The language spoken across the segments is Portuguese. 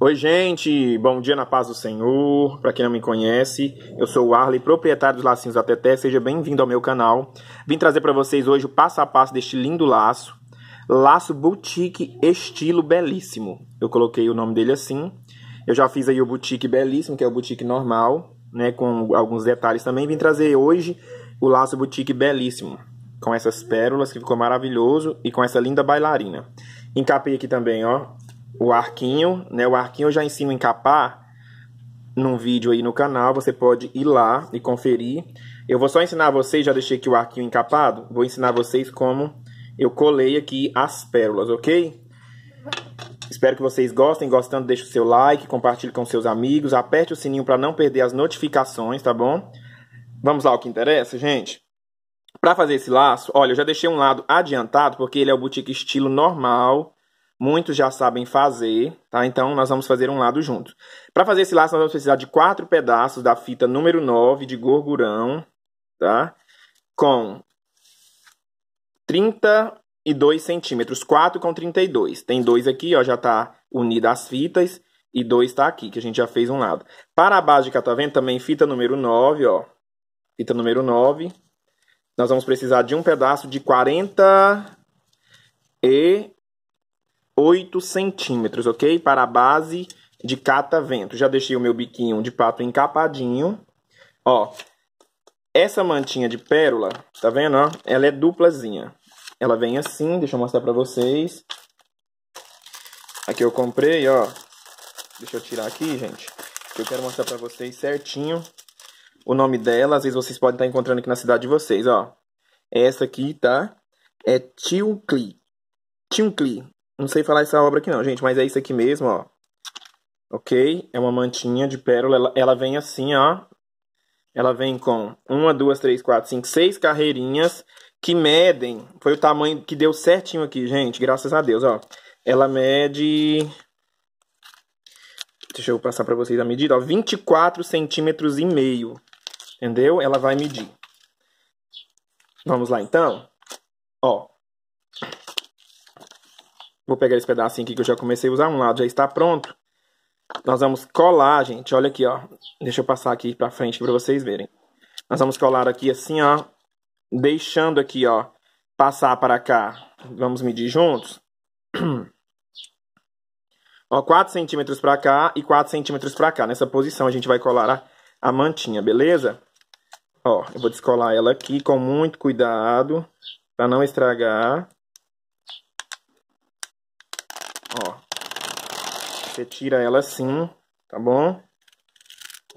Oi, gente, bom dia na paz do Senhor. Para quem não me conhece, eu sou o Arley, proprietário dos Lacinhos da TT. Seja bem-vindo ao meu canal. Vim trazer para vocês hoje o passo a passo deste lindo laço. Laço Boutique Estilo Belíssimo. Eu coloquei o nome dele assim. Eu já fiz aí o Boutique Belíssimo, que é o Boutique normal, né, com alguns detalhes também. Vim trazer hoje o laço Boutique Belíssimo, com essas pérolas que ficou maravilhoso e com essa linda bailarina. Encapei aqui também, ó, o arquinho, né? O arquinho eu já ensino a encapar num vídeo aí no canal, você pode ir lá e conferir. Eu vou só ensinar vocês, já deixei aqui o arquinho encapado, vou ensinar vocês como eu colei aqui as pérolas, ok? Espero que vocês gostem, gostando deixa o seu like, compartilhe com seus amigos, aperte o sininho para não perder as notificações, tá bom? Vamos lá o que interessa, gente? Para fazer esse laço, olha, eu já deixei um lado adiantado, porque ele é o boutique estilo normal, Muitos já sabem fazer, tá? Então nós vamos fazer um lado junto. Para fazer esse laço, nós vamos precisar de quatro pedaços da fita número 9 de gorgurão, tá? Com 32 centímetros, 4 com 32. Tem dois aqui, ó, já tá unida as fitas e dois está aqui, que a gente já fez um lado. Para a base de catavento tá também fita número 9, ó. Fita número 9. Nós vamos precisar de um pedaço de 40 e 8 centímetros, ok? Para a base de catavento. Já deixei o meu biquinho de pato encapadinho. Ó, essa mantinha de pérola, tá vendo, ó? Ela é duplazinha. Ela vem assim, deixa eu mostrar pra vocês. Aqui eu comprei, ó. Deixa eu tirar aqui, gente. Que eu quero mostrar pra vocês certinho o nome dela. Às vezes vocês podem estar encontrando aqui na cidade de vocês, ó. Essa aqui, tá? É Tio Tilcli. Não sei falar essa obra aqui não, gente, mas é isso aqui mesmo, ó. Ok? É uma mantinha de pérola. Ela, ela vem assim, ó. Ela vem com uma, duas, três, quatro, cinco, seis carreirinhas que medem. Foi o tamanho que deu certinho aqui, gente. Graças a Deus, ó. Ela mede. Deixa eu passar para vocês a medida, ó. 24 centímetros e meio. Entendeu? Ela vai medir. Vamos lá, então. Ó, Vou pegar esse pedacinho aqui que eu já comecei a usar. Um lado já está pronto. Nós vamos colar, gente. Olha aqui, ó. Deixa eu passar aqui para frente para vocês verem. Nós vamos colar aqui assim, ó. Deixando aqui, ó. Passar para cá. Vamos medir juntos. ó, 4 centímetros para cá e 4 centímetros para cá. Nessa posição a gente vai colar a, a mantinha, beleza? Ó, eu vou descolar ela aqui com muito cuidado para não estragar. Você tira ela assim, tá bom?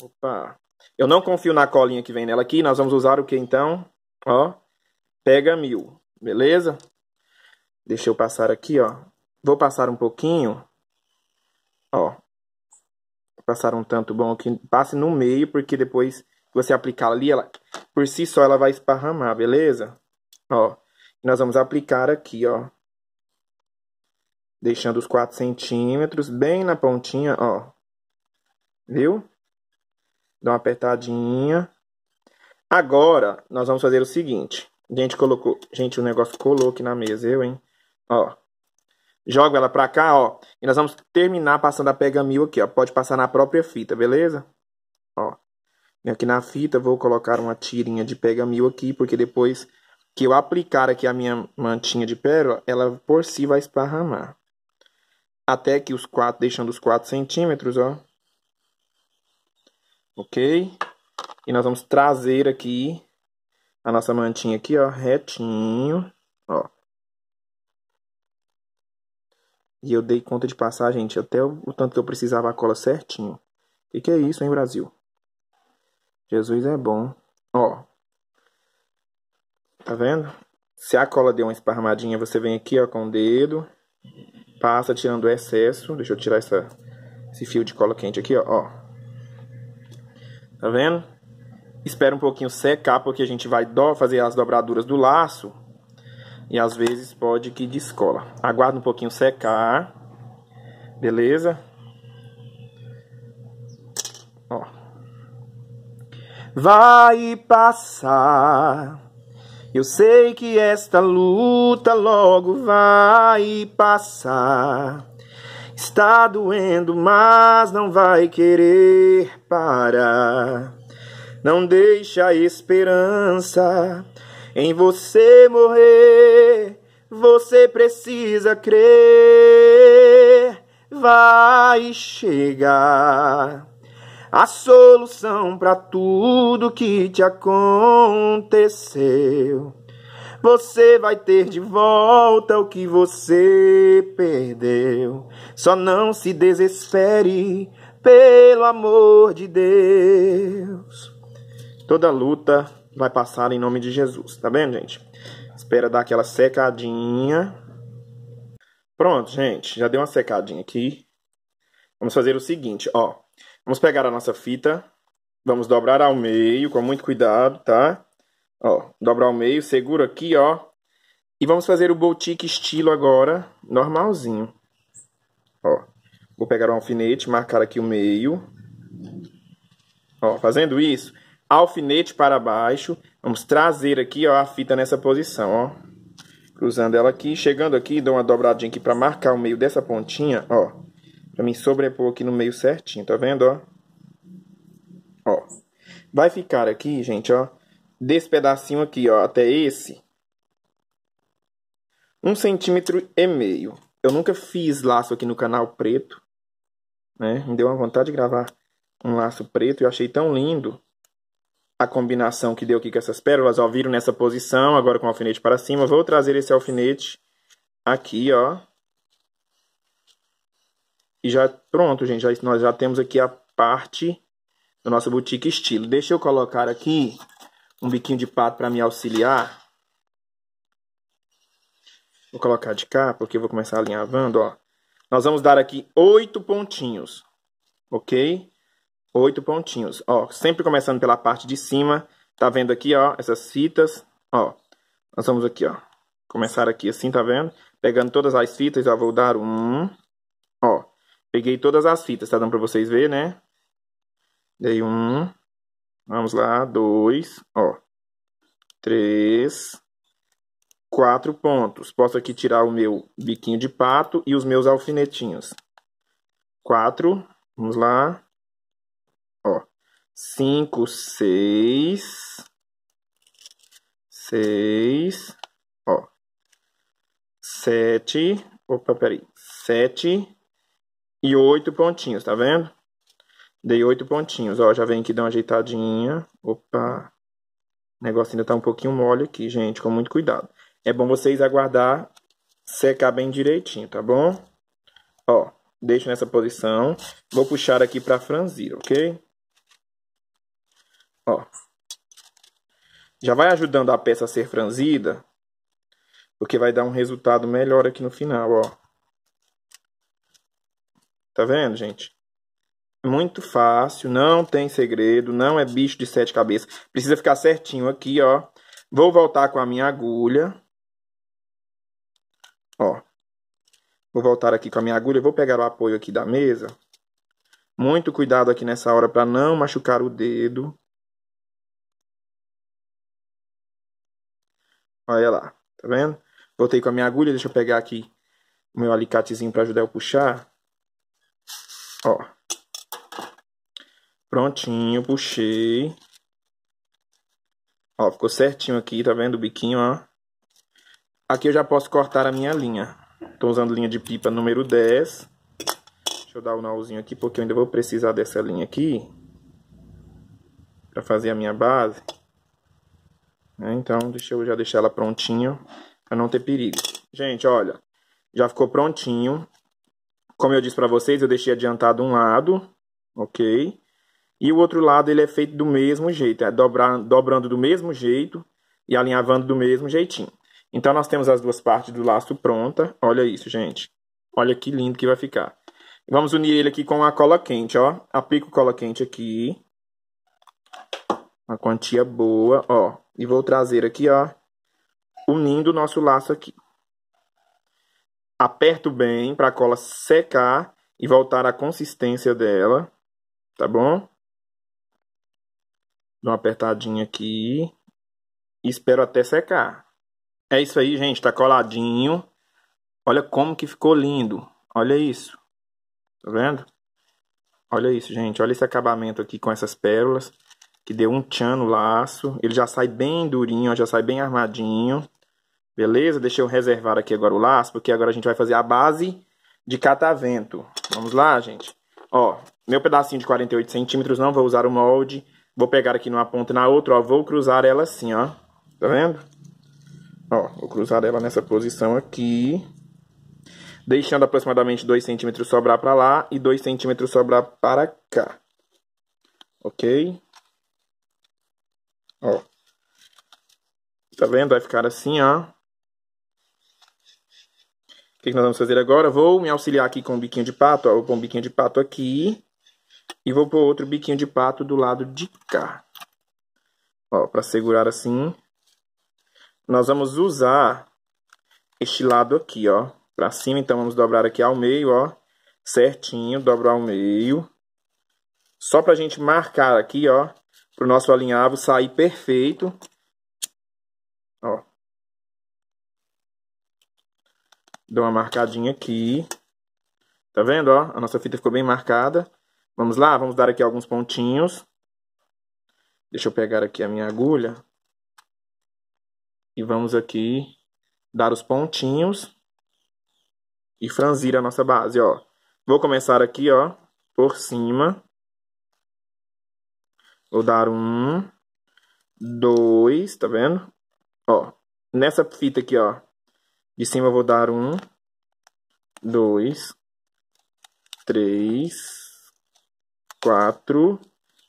Opa. Eu não confio na colinha que vem nela aqui. Nós vamos usar o que então? Ó. Pega mil. Beleza? Deixa eu passar aqui, ó. Vou passar um pouquinho. Ó. Passar um tanto bom aqui. Passe no meio, porque depois você aplicar ali, ela por si só ela vai esparramar, beleza? Ó. Nós vamos aplicar aqui, ó. Deixando os 4 centímetros bem na pontinha, ó. Viu? Dá uma apertadinha. Agora, nós vamos fazer o seguinte. A gente, colocou... Gente, o negócio colou aqui na mesa, eu, hein? Ó. Jogo ela pra cá, ó. E nós vamos terminar passando a pega mil aqui, ó. Pode passar na própria fita, beleza? Ó. aqui na fita, vou colocar uma tirinha de pega mil aqui, porque depois que eu aplicar aqui a minha mantinha de pérola, ela por si vai esparramar até aqui os 4, deixando os 4 centímetros, ó. Ok? E nós vamos trazer aqui a nossa mantinha aqui, ó, retinho, ó. E eu dei conta de passar, gente, até o, o tanto que eu precisava a cola certinho. O que, que é isso, hein, Brasil? Jesus é bom. Ó. Tá vendo? Se a cola deu uma esparmadinha você vem aqui, ó, com o dedo passa tirando o excesso. Deixa eu tirar essa, esse fio de cola quente aqui, ó. ó. Tá vendo? Espera um pouquinho secar, porque a gente vai do, fazer as dobraduras do laço. E às vezes pode que descola. Aguarda um pouquinho secar. Beleza? Ó. Vai passar eu sei que esta luta logo vai passar. Está doendo, mas não vai querer parar. Não deixa a esperança em você morrer. Você precisa crer, vai chegar a solução para tudo que te aconteceu. Você vai ter de volta o que você perdeu. Só não se desespere, pelo amor de Deus. Toda luta vai passar em nome de Jesus, tá vendo, gente? Espera dar aquela secadinha. Pronto, gente, já deu uma secadinha aqui. Vamos fazer o seguinte, ó. Vamos pegar a nossa fita, vamos dobrar ao meio com muito cuidado, tá? Ó, dobrar ao meio, segura aqui, ó. E vamos fazer o boutique estilo agora, normalzinho. Ó, vou pegar um alfinete, marcar aqui o meio. Ó, fazendo isso, alfinete para baixo. Vamos trazer aqui, ó, a fita nessa posição, ó. Cruzando ela aqui, chegando aqui, dou uma dobradinha aqui para marcar o meio dessa pontinha, ó. Para mim sobrepor aqui no meio certinho, tá vendo, ó? Ó. Vai ficar aqui, gente, ó. Desse pedacinho aqui, ó, até esse. Um centímetro e meio. Eu nunca fiz laço aqui no canal preto. Né? Me deu uma vontade de gravar um laço preto. Eu achei tão lindo a combinação que deu aqui com essas pérolas. Ó, viram nessa posição, agora com o alfinete para cima. Vou trazer esse alfinete aqui, ó. E já pronto, gente, já, nós já temos aqui a parte da nossa boutique estilo. Deixa eu colocar aqui um biquinho de pato para me auxiliar. Vou colocar de cá, porque eu vou começar alinhavando, ó. Nós vamos dar aqui oito pontinhos, ok? Oito pontinhos, ó. Sempre começando pela parte de cima. Tá vendo aqui, ó, essas fitas, ó. Nós vamos aqui, ó. Começar aqui assim, tá vendo? Pegando todas as fitas, já vou dar um, Peguei todas as fitas, tá dando pra vocês ver, né? Dei um. Vamos lá, dois, ó. Três. Quatro pontos. Posso aqui tirar o meu biquinho de pato e os meus alfinetinhos. Quatro. Vamos lá. Ó. Cinco, seis. Seis. Ó. Sete. Opa, peraí. Sete e oito pontinhos, tá vendo? Dei oito pontinhos, ó, já vem aqui dar uma ajeitadinha. Opa, o negócio ainda tá um pouquinho mole aqui, gente, com muito cuidado. É bom vocês aguardar secar bem direitinho, tá bom? Ó, deixo nessa posição. Vou puxar aqui pra franzir, ok? Ó. Já vai ajudando a peça a ser franzida, porque vai dar um resultado melhor aqui no final, ó. Tá vendo, gente? Muito fácil, não tem segredo, não é bicho de sete cabeças. Precisa ficar certinho aqui, ó. Vou voltar com a minha agulha. Ó. Vou voltar aqui com a minha agulha, vou pegar o apoio aqui da mesa. Muito cuidado aqui nessa hora para não machucar o dedo. Olha lá, tá vendo? Voltei com a minha agulha, deixa eu pegar aqui o meu alicatezinho para ajudar eu puxar. Ó. Prontinho, puxei. Ó, ficou certinho aqui, tá vendo o biquinho, ó. Aqui eu já posso cortar a minha linha. Tô usando linha de pipa número 10. Deixa eu dar o um aqui, porque eu ainda vou precisar dessa linha aqui. Pra fazer a minha base. Né, então, deixa eu já deixar ela prontinha, pra não ter perigo. Gente, olha, já ficou prontinho. Como eu disse para vocês, eu deixei adiantado um lado, ok? E o outro lado ele é feito do mesmo jeito, é dobrar, dobrando do mesmo jeito e alinhavando do mesmo jeitinho. Então nós temos as duas partes do laço pronta. Olha isso, gente. Olha que lindo que vai ficar. Vamos unir ele aqui com a cola quente, ó. Aplico cola quente aqui. Uma quantia boa, ó. E vou trazer aqui, ó, unindo o nosso laço aqui aperto bem para a cola secar e voltar à consistência dela, tá bom? Dou uma apertadinha aqui e espero até secar. É isso aí, gente, tá coladinho. Olha como que ficou lindo. Olha isso. Tá vendo? Olha isso, gente. Olha esse acabamento aqui com essas pérolas. Que deu um tchan no laço. Ele já sai bem durinho, já sai bem armadinho. Beleza? Deixa eu reservar aqui agora o laço, porque agora a gente vai fazer a base de catavento. Vamos lá, gente? Ó, meu pedacinho de 48 centímetros, não vou usar o molde. Vou pegar aqui numa ponta e na outra, ó. Vou cruzar ela assim, ó. Tá vendo? Ó, vou cruzar ela nessa posição aqui. Deixando aproximadamente 2 centímetros sobrar pra lá e 2 centímetros sobrar para cá. Ok? Ó. Tá vendo? Vai ficar assim, ó. O que nós vamos fazer agora? Vou me auxiliar aqui com o biquinho de pato. Ó, vou pôr um biquinho de pato aqui. E vou pôr outro biquinho de pato do lado de cá. Ó, para segurar assim. Nós vamos usar este lado aqui, ó. Para cima, então vamos dobrar aqui ao meio, ó. Certinho, dobro ao meio. Só pra gente marcar aqui, ó. Pro nosso alinhavo sair perfeito. Dou uma marcadinha aqui. Tá vendo, ó? A nossa fita ficou bem marcada. Vamos lá, vamos dar aqui alguns pontinhos. Deixa eu pegar aqui a minha agulha. E vamos aqui dar os pontinhos. E franzir a nossa base, ó. Vou começar aqui, ó, por cima. Vou dar um, dois, tá vendo? Ó, nessa fita aqui, ó, de cima eu vou dar um, dois, três, quatro,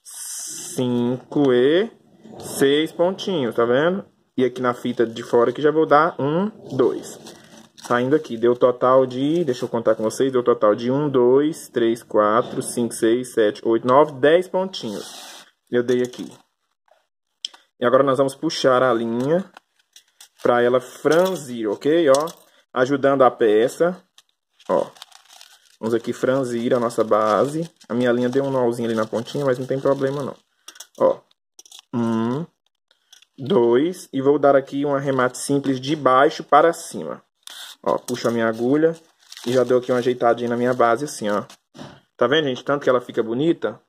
cinco e seis pontinhos, tá vendo? E aqui na fita de fora que já vou dar um, dois. Saindo tá aqui, deu total de, deixa eu contar com vocês, deu total de um, dois, três, quatro, cinco, seis, sete, oito, nove, dez pontinhos. Eu dei aqui. E agora nós vamos puxar a linha para ela franzir, ok? Ó, ajudando a peça, ó. Vamos aqui franzir a nossa base. A minha linha deu um nozinho ali na pontinha, mas não tem problema não. Ó, um, dois, e vou dar aqui um arremate simples de baixo para cima. Ó, puxo a minha agulha e já deu aqui uma ajeitadinha na minha base assim, ó. Tá vendo, gente? Tanto que ela fica bonita.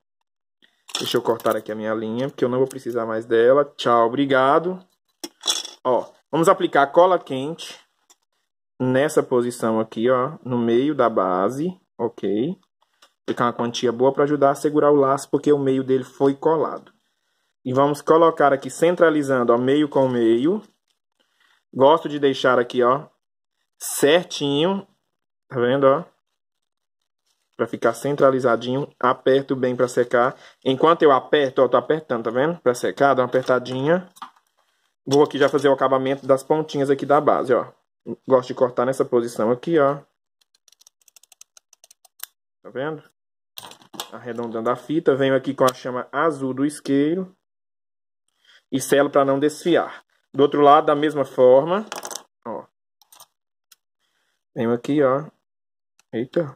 Deixa eu cortar aqui a minha linha, porque eu não vou precisar mais dela. Tchau, obrigado. Ó, Vamos aplicar cola quente nessa posição aqui, ó, no meio da base, ok? Ficar uma quantia boa para ajudar a segurar o laço, porque o meio dele foi colado. E vamos colocar aqui, centralizando, ó, meio com meio. Gosto de deixar aqui, ó, certinho, tá vendo, ó? Pra ficar centralizadinho, aperto bem pra secar. Enquanto eu aperto, ó, tô apertando, tá vendo? Pra secar, dá uma apertadinha. Vou aqui já fazer o acabamento das pontinhas aqui da base, ó. Gosto de cortar nessa posição aqui, ó. Tá vendo? Arredondando a fita, venho aqui com a chama azul do isqueiro. E selo para não desfiar. Do outro lado, da mesma forma, ó. Venho aqui, ó. Eita.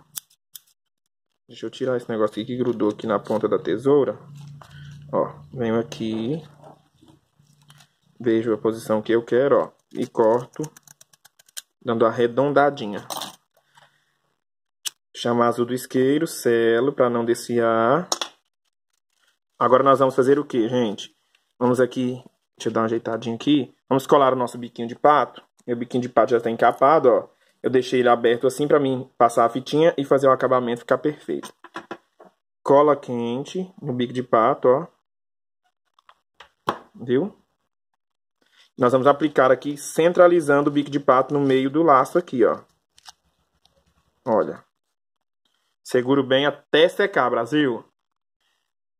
Deixa eu tirar esse negócio aqui que grudou aqui na ponta da tesoura. Ó, venho aqui, vejo a posição que eu quero, ó, e corto, dando arredondadinha. Chama azul do isqueiro, selo, para não desfiar. Agora nós vamos fazer o que, gente? Vamos aqui, deixa eu dar uma ajeitadinha aqui. Vamos colar o nosso biquinho de pato. Meu biquinho de pato já está encapado, ó. Eu deixei ele aberto assim para mim passar a fitinha e fazer o acabamento ficar perfeito. Cola quente no bico de pato, ó. Viu? Nós vamos aplicar aqui, centralizando o bico de pato no meio do laço aqui, ó. Olha. Seguro bem até secar, Brasil.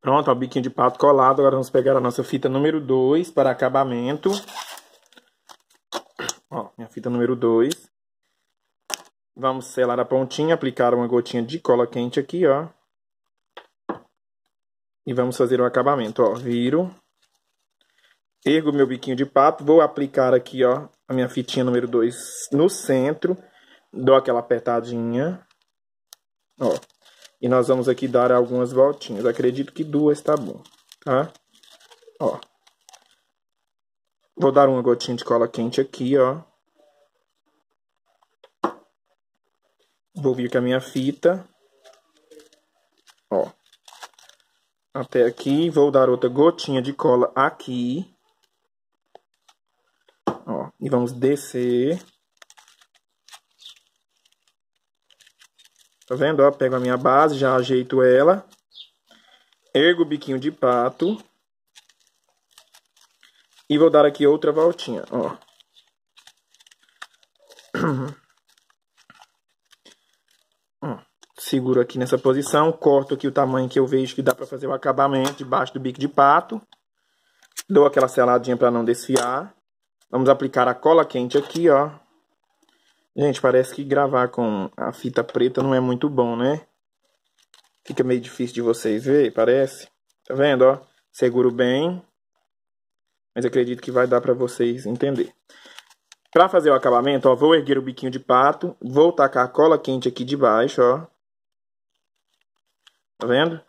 Pronto, ó, o biquinho de pato colado. Agora vamos pegar a nossa fita número 2 para acabamento. Ó, minha fita número 2. Vamos selar a pontinha, aplicar uma gotinha de cola quente aqui, ó. E vamos fazer o acabamento, ó. Viro. Ergo meu biquinho de pato, vou aplicar aqui, ó, a minha fitinha número 2 no centro. Dou aquela apertadinha. Ó. E nós vamos aqui dar algumas voltinhas. Acredito que duas tá bom, tá? Ó. Vou dar uma gotinha de cola quente aqui, ó. Vou vir com a minha fita. Ó. Até aqui. Vou dar outra gotinha de cola aqui e vamos descer. Tá vendo? Ó, pego a minha base, já ajeito ela. Ergo o biquinho de pato. E vou dar aqui outra voltinha, ó. Hum. Seguro aqui nessa posição, corto aqui o tamanho que eu vejo que dá para fazer o acabamento debaixo do bico de pato. Dou aquela seladinha para não desfiar. Vamos aplicar a cola quente aqui, ó. Gente, parece que gravar com a fita preta não é muito bom, né? Fica meio difícil de vocês ver, parece. Tá vendo, ó? Seguro bem. Mas acredito que vai dar pra vocês entender. Pra fazer o acabamento, ó, vou erguer o biquinho de pato. Vou tacar a cola quente aqui debaixo, ó. Tá vendo?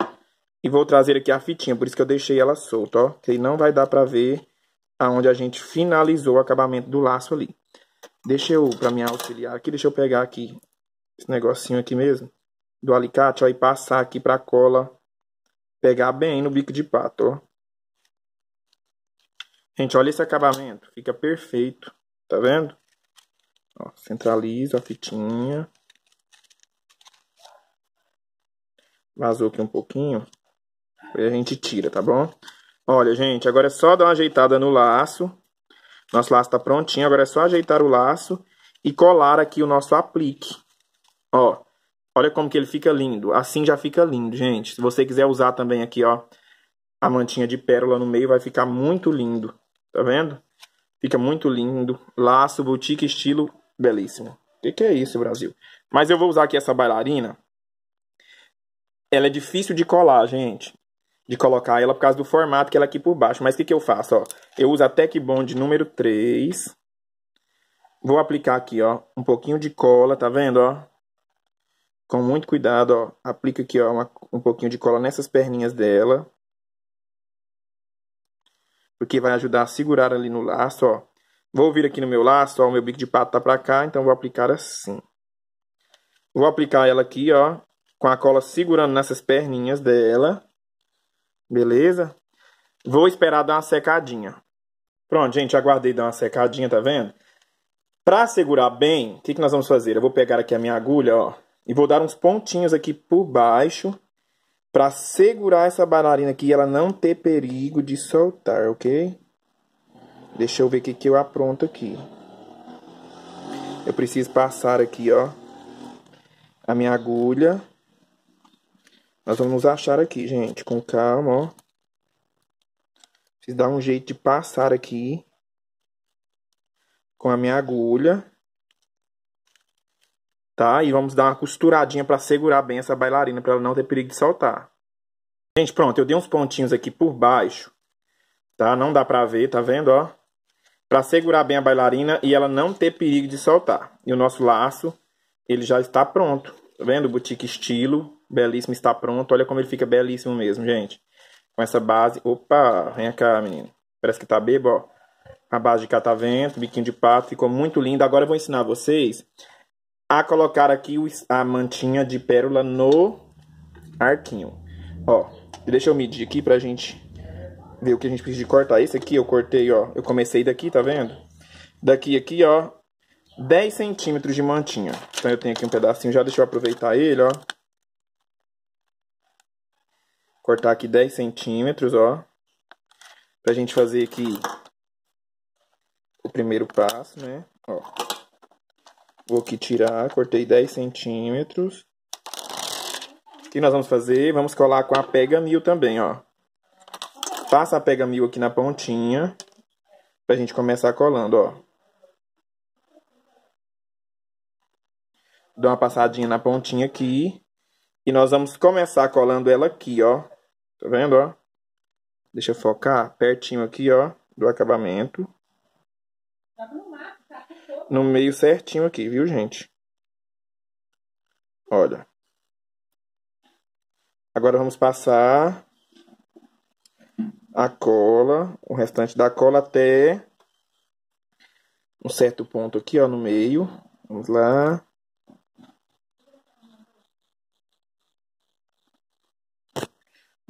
E vou trazer aqui a fitinha, por isso que eu deixei ela solta, ó. Que não vai dar pra ver aonde a gente finalizou o acabamento do laço ali. Deixa eu, para me auxiliar aqui, deixa eu pegar aqui esse negocinho aqui mesmo, do alicate, ó, e passar aqui pra cola pegar bem no bico de pato, ó. Gente, olha esse acabamento, fica perfeito, tá vendo? Ó, centraliza a fitinha. Vazou aqui um pouquinho, aí a gente tira, tá bom? Olha, gente, agora é só dar uma ajeitada no laço. Nosso laço está prontinho, agora é só ajeitar o laço e colar aqui o nosso aplique. Ó, olha como que ele fica lindo. Assim já fica lindo, gente. Se você quiser usar também aqui, ó, a mantinha de pérola no meio, vai ficar muito lindo. Tá vendo? Fica muito lindo. Laço, boutique, estilo, belíssimo. O que, que é isso, Brasil? Mas eu vou usar aqui essa bailarina. Ela é difícil de colar, gente de colocar ela por causa do formato que ela é aqui por baixo. Mas o que, que eu faço? Ó? Eu uso a Tech Bond número 3. Vou aplicar aqui, ó, um pouquinho de cola, tá vendo, ó? Com muito cuidado, ó, aplica aqui, ó, uma, um pouquinho de cola nessas perninhas dela. Porque vai ajudar a segurar ali no laço, ó. Vou vir aqui no meu laço, ó, o meu bico de pato tá pra cá, então vou aplicar assim. Vou aplicar ela aqui, ó, com a cola segurando nessas perninhas dela. Beleza? Vou esperar dar uma secadinha. Pronto, gente, aguardei dar uma secadinha, tá vendo? Para segurar bem, o que, que nós vamos fazer? Eu vou pegar aqui a minha agulha, ó, e vou dar uns pontinhos aqui por baixo para segurar essa bailarina aqui e ela não ter perigo de soltar, ok? Deixa eu ver o que, que eu apronto aqui. Eu preciso passar aqui, ó, a minha agulha nós vamos achar aqui, gente, com calma, ó. Preciso dar um jeito de passar aqui com a minha agulha. Tá? E vamos dar uma costuradinha para segurar bem essa bailarina, para ela não ter perigo de soltar. Gente, pronto, eu dei uns pontinhos aqui por baixo, tá? Não dá pra ver, tá vendo, ó? Pra segurar bem a bailarina e ela não ter perigo de soltar. E o nosso laço, ele já está pronto. Tá vendo? Boutique estilo, Belíssimo está pronto. Olha como ele fica belíssimo mesmo, gente. Com essa base. Opa, vem cá, menino. Parece que tá bebo, ó. A base de catavento, tá biquinho de pato. Ficou muito lindo. Agora eu vou ensinar vocês a colocar aqui a mantinha de pérola no arquinho. Ó, deixa eu medir aqui pra gente ver o que a gente precisa de cortar. Esse aqui eu cortei, ó. Eu comecei daqui, tá vendo? Daqui aqui, ó. 10 centímetros de mantinha. Então eu tenho aqui um pedacinho já. Deixa eu aproveitar ele, ó cortar aqui 10 centímetros, ó. Pra gente fazer aqui o primeiro passo, né? Ó. Vou aqui tirar, cortei 10 centímetros. O que nós vamos fazer? Vamos colar com a pega mil também, ó. Passa a pega mil aqui na pontinha. Pra gente começar colando, ó. Dá uma passadinha na pontinha aqui. E nós vamos começar colando ela aqui, ó. Tá vendo, ó? Deixa eu focar pertinho aqui, ó, do acabamento. No meio certinho aqui, viu, gente? Olha. Agora vamos passar a cola, o restante da cola até um certo ponto aqui, ó, no meio. Vamos lá.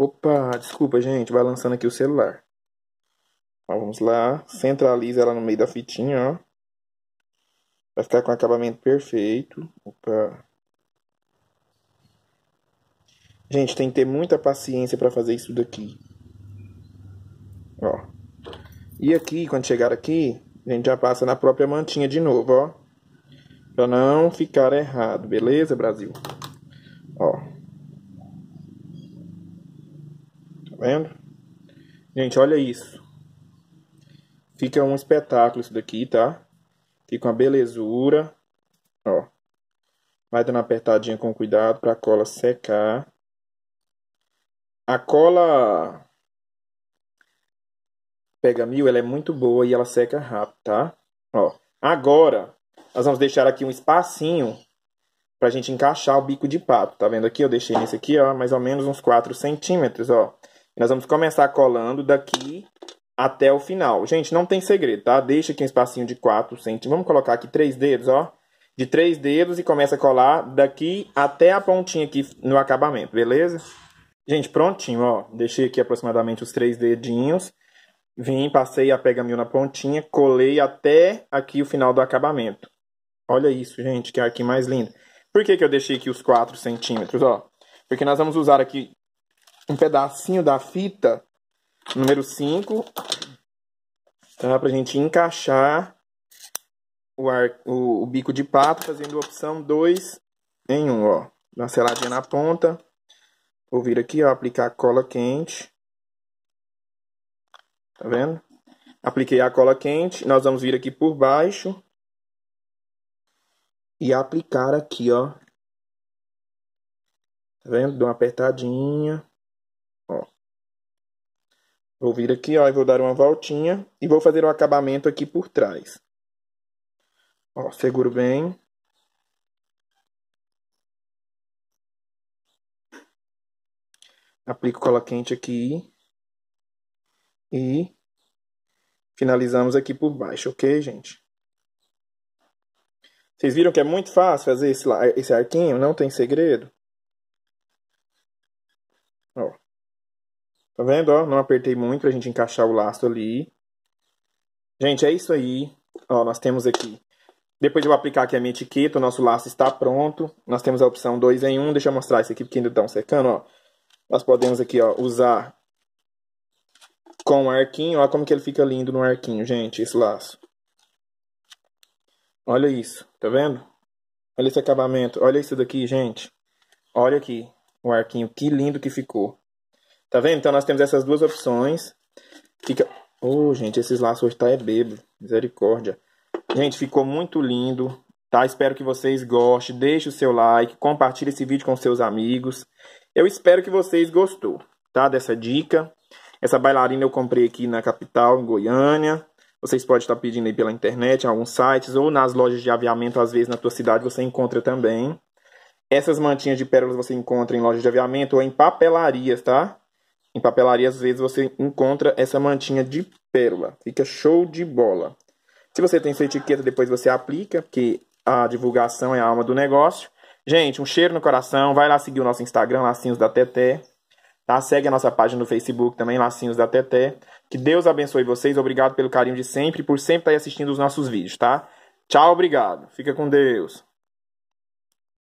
Opa, desculpa, gente, vai lançando aqui o celular. Ó, vamos lá, centraliza ela no meio da fitinha, ó. Vai ficar com acabamento perfeito. Opa. Gente, tem que ter muita paciência para fazer isso daqui. Ó. E aqui, quando chegar aqui, a gente já passa na própria mantinha de novo, ó. Pra não ficar errado, beleza, Brasil? vendo? Gente, olha isso. Fica um espetáculo isso daqui, tá? Fica uma belezura. Ó. Vai dando apertadinha com cuidado pra cola secar. A cola pega mil, ela é muito boa e ela seca rápido, tá? Ó. Agora, nós vamos deixar aqui um espacinho pra gente encaixar o bico de pato. Tá vendo aqui? Eu deixei nesse aqui, ó, mais ou menos uns 4 centímetros, ó. Nós vamos começar colando daqui até o final. Gente, não tem segredo, tá? Deixa aqui um espacinho de 4 centímetros. Vamos colocar aqui três dedos, ó. De três dedos e começa a colar daqui até a pontinha aqui no acabamento, beleza? Gente, prontinho, ó. Deixei aqui aproximadamente os três dedinhos. Vim, passei a pega mil na pontinha, colei até aqui o final do acabamento. Olha isso, gente, que é aqui mais lindo. Por que, que eu deixei aqui os 4 centímetros, ó? Porque nós vamos usar aqui um pedacinho da fita número 5, tá? Então, pra gente encaixar o, ar, o, o, bico de pato, fazendo a opção 2 em 1, um, ó. Dá uma seladinha na ponta. Vou vir aqui, ó, aplicar cola quente. Tá vendo? Apliquei a cola quente. Nós vamos vir aqui por baixo. E aplicar aqui, ó. Tá vendo? Dou uma apertadinha. Vou vir aqui, ó, e vou dar uma voltinha e vou fazer o um acabamento aqui por trás. Ó, seguro bem. Aplico cola quente aqui. E finalizamos aqui por baixo, ok, gente? Vocês viram que é muito fácil fazer esse, esse arquinho? Não tem segredo? Ó. Tá vendo? Ó, não apertei muito pra gente encaixar o laço ali. Gente, é isso aí. Ó, nós temos aqui. Depois de eu aplicar aqui a minha etiqueta, o nosso laço está pronto. Nós temos a opção 2 em 1. Um. Deixa eu mostrar isso aqui, porque ainda estão tá secando, ó. Nós podemos aqui, ó, usar com o arquinho. Olha como que ele fica lindo no arquinho, gente, esse laço. Olha isso, tá vendo? Olha esse acabamento. Olha isso daqui, gente. Olha aqui o arquinho, que lindo que ficou. Tá vendo? Então nós temos essas duas opções. Fica. Oh, gente, esses laços hoje tá é bebo. Misericórdia. Gente, ficou muito lindo. Tá? Espero que vocês gostem. Deixe o seu like. Compartilhe esse vídeo com seus amigos. Eu espero que vocês gostou, tá? Dessa dica. Essa bailarina eu comprei aqui na capital, em Goiânia. Vocês podem estar pedindo aí pela internet, em alguns sites, ou nas lojas de aviamento, às vezes na tua cidade você encontra também. Essas mantinhas de pérolas você encontra em lojas de aviamento ou em papelarias, tá? Em papelaria, às vezes, você encontra essa mantinha de pérola. Fica show de bola. Se você tem sua etiqueta, depois você aplica, que a divulgação é a alma do negócio. Gente, um cheiro no coração. Vai lá seguir o nosso Instagram, Lacinhos da Teté. Tá? Segue a nossa página no Facebook também, Lacinhos da Teté. Que Deus abençoe vocês. Obrigado pelo carinho de sempre, por sempre estar assistindo os nossos vídeos, tá? Tchau, obrigado. Fica com Deus.